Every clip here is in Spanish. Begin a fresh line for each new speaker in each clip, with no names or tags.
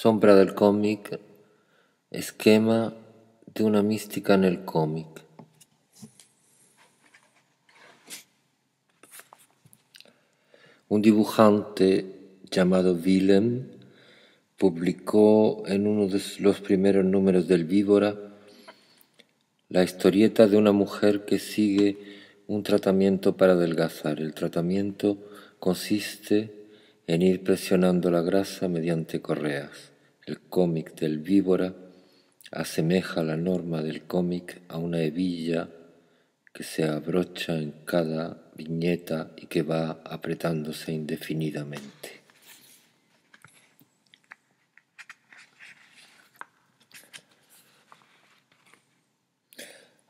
Sombra del cómic, esquema de una mística en el cómic. Un dibujante llamado Willem publicó en uno de los primeros números del Víbora la historieta de una mujer que sigue un tratamiento para adelgazar. El tratamiento consiste en ir presionando la grasa mediante correas. El cómic del víbora asemeja la norma del cómic a una hebilla que se abrocha en cada viñeta y que va apretándose indefinidamente.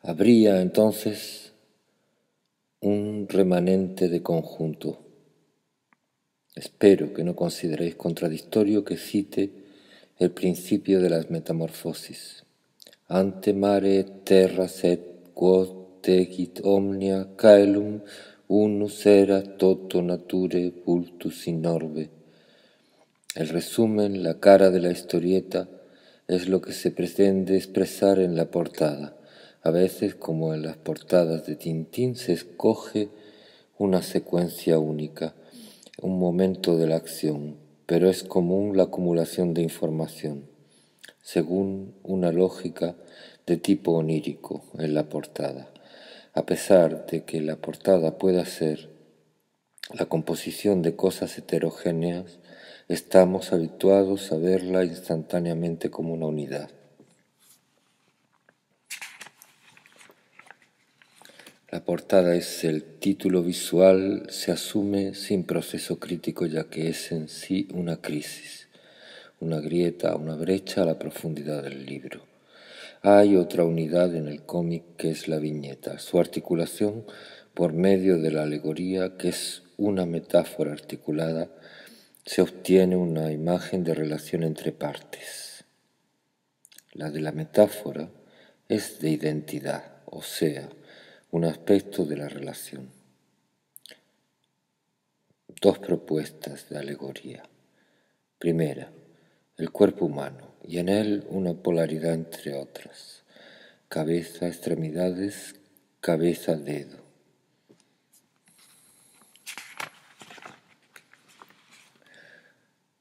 Habría entonces un remanente de conjunto Espero que no consideréis contradictorio que cite el principio de las metamorfosis. Ante mare terra sed quod tecit omnia caelum unus era toto nature vultus in orbe. El resumen, la cara de la historieta, es lo que se pretende expresar en la portada. A veces, como en las portadas de Tintín, se escoge una secuencia única un momento de la acción, pero es común la acumulación de información, según una lógica de tipo onírico en la portada. A pesar de que la portada pueda ser la composición de cosas heterogéneas, estamos habituados a verla instantáneamente como una unidad. La portada es el título visual, se asume sin proceso crítico ya que es en sí una crisis, una grieta, una brecha a la profundidad del libro. Hay otra unidad en el cómic que es la viñeta, su articulación por medio de la alegoría que es una metáfora articulada, se obtiene una imagen de relación entre partes. La de la metáfora es de identidad, o sea, un aspecto de la relación. Dos propuestas de alegoría. Primera, el cuerpo humano y en él una polaridad entre otras. Cabeza, extremidades, cabeza, dedo.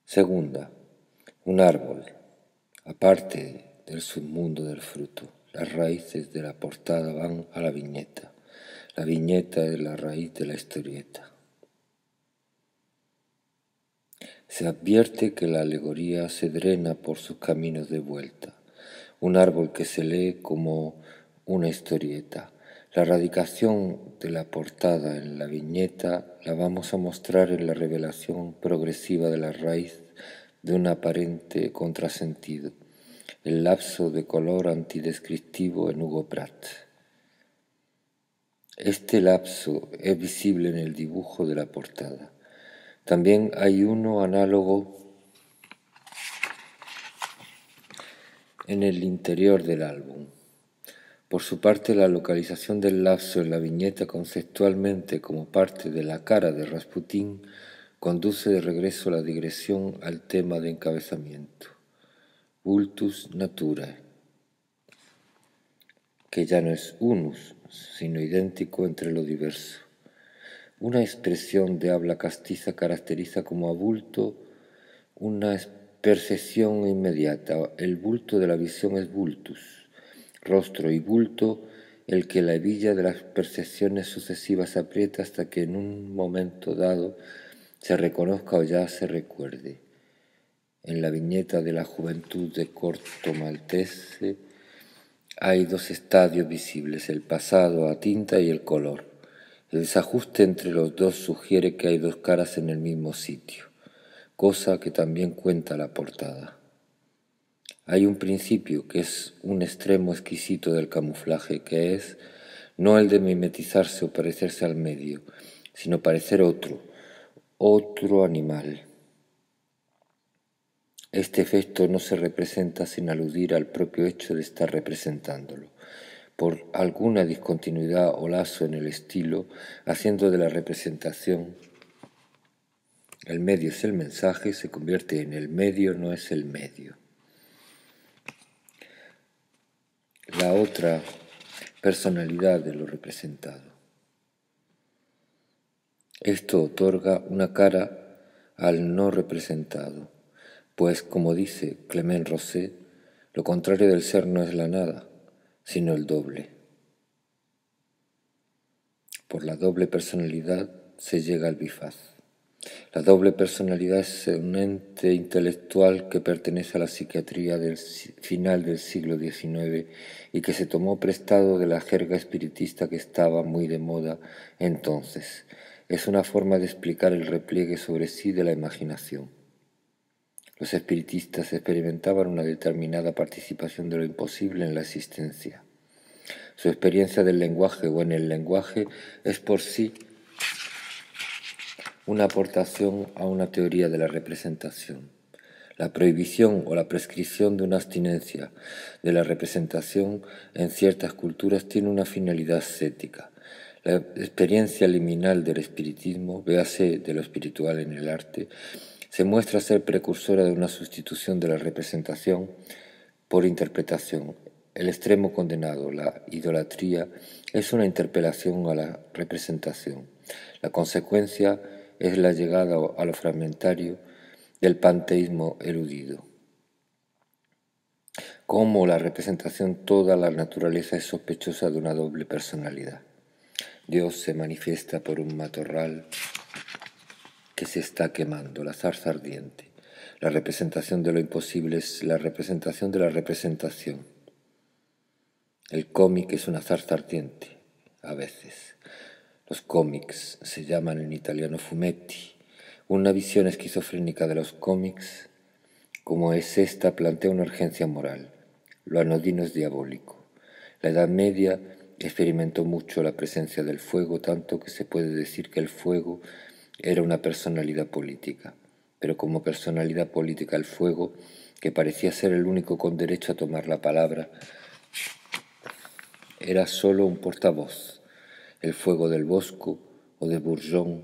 Segunda, un árbol, aparte del submundo del fruto. Las raíces de la portada van a la viñeta. La viñeta es la raíz de la historieta. Se advierte que la alegoría se drena por sus caminos de vuelta. Un árbol que se lee como una historieta. La radicación de la portada en la viñeta la vamos a mostrar en la revelación progresiva de la raíz de un aparente contrasentido el lapso de color antidescriptivo en Hugo Pratt. Este lapso es visible en el dibujo de la portada. También hay uno análogo en el interior del álbum. Por su parte, la localización del lapso en la viñeta conceptualmente como parte de la cara de Rasputín conduce de regreso la digresión al tema de encabezamiento. Bultus Natura, que ya no es unus, sino idéntico entre lo diverso. Una expresión de habla castiza caracteriza como abulto una percepción inmediata. El bulto de la visión es bultus. rostro y bulto, el que la hebilla de las percepciones sucesivas aprieta hasta que en un momento dado se reconozca o ya se recuerde en la viñeta de la juventud de Corto Maltese, hay dos estadios visibles, el pasado a tinta y el color. El desajuste entre los dos sugiere que hay dos caras en el mismo sitio, cosa que también cuenta la portada. Hay un principio que es un extremo exquisito del camuflaje, que es no el de mimetizarse o parecerse al medio, sino parecer otro, otro animal. Este efecto no se representa sin aludir al propio hecho de estar representándolo. Por alguna discontinuidad o lazo en el estilo, haciendo de la representación el medio es el mensaje, se convierte en el medio no es el medio. La otra personalidad de lo representado. Esto otorga una cara al no representado pues, como dice Clement Rosset, lo contrario del ser no es la nada, sino el doble. Por la doble personalidad se llega al bifaz. La doble personalidad es un ente intelectual que pertenece a la psiquiatría del final del siglo XIX y que se tomó prestado de la jerga espiritista que estaba muy de moda entonces. Es una forma de explicar el repliegue sobre sí de la imaginación. Los espiritistas experimentaban una determinada participación de lo imposible en la existencia. Su experiencia del lenguaje o en el lenguaje es por sí una aportación a una teoría de la representación. La prohibición o la prescripción de una abstinencia de la representación en ciertas culturas tiene una finalidad cética. La experiencia liminal del espiritismo, véase de lo espiritual en el arte, se muestra ser precursora de una sustitución de la representación por interpretación. El extremo condenado, la idolatría, es una interpelación a la representación. La consecuencia es la llegada a lo fragmentario del panteísmo eludido. Como la representación, toda la naturaleza es sospechosa de una doble personalidad. Dios se manifiesta por un matorral que se está quemando, la zarza ardiente. La representación de lo imposible es la representación de la representación. El cómic es una zarza ardiente, a veces. Los cómics se llaman en italiano fumetti. Una visión esquizofrénica de los cómics, como es esta, plantea una urgencia moral. Lo anodino es diabólico. La Edad Media experimentó mucho la presencia del fuego, tanto que se puede decir que el fuego era una personalidad política, pero como personalidad política el fuego, que parecía ser el único con derecho a tomar la palabra, era solo un portavoz. El fuego del Bosco o de Bourgeon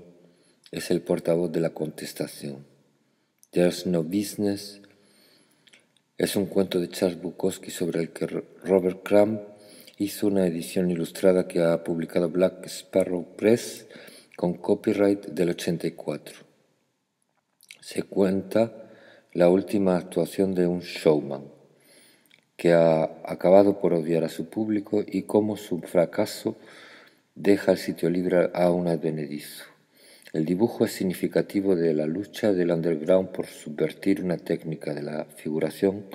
es el portavoz de la contestación. There's no business es un cuento de Charles Bukowski sobre el que Robert Crumb hizo una edición ilustrada que ha publicado Black Sparrow Press con copyright del 84. Se cuenta la última actuación de un showman que ha acabado por odiar a su público y cómo su fracaso deja el sitio libre a un advenedizo. El dibujo es significativo de la lucha del underground por subvertir una técnica de la figuración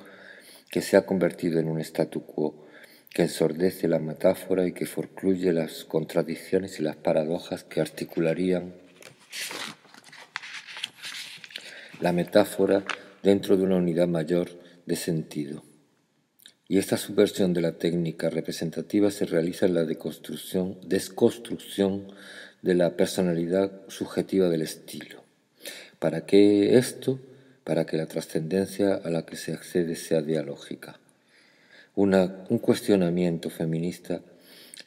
que se ha convertido en un statu quo que ensordece la metáfora y que forcluye las contradicciones y las paradojas que articularían la metáfora dentro de una unidad mayor de sentido. Y esta subversión de la técnica representativa se realiza en la deconstrucción, desconstrucción de la personalidad subjetiva del estilo. ¿Para qué esto? Para que la trascendencia a la que se accede sea dialógica un cuestionamiento feminista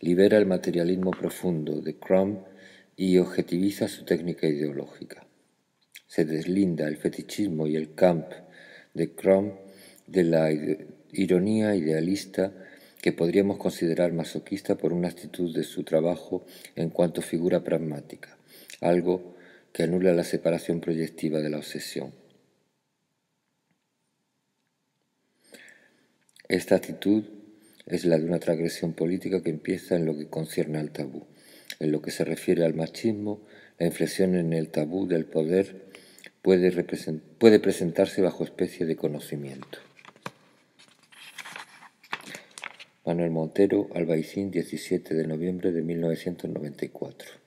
libera el materialismo profundo de Crumb y objetiviza su técnica ideológica. Se deslinda el fetichismo y el camp de Crumb de la ironía idealista que podríamos considerar masoquista por una actitud de su trabajo en cuanto figura pragmática, algo que anula la separación proyectiva de la obsesión. Esta actitud es la de una transgresión política que empieza en lo que concierne al tabú. En lo que se refiere al machismo, la inflexión en el tabú del poder puede, presentarse bajo especie de conocimiento. Manuel Montero, Albaicín, 17 de noviembre de 1994.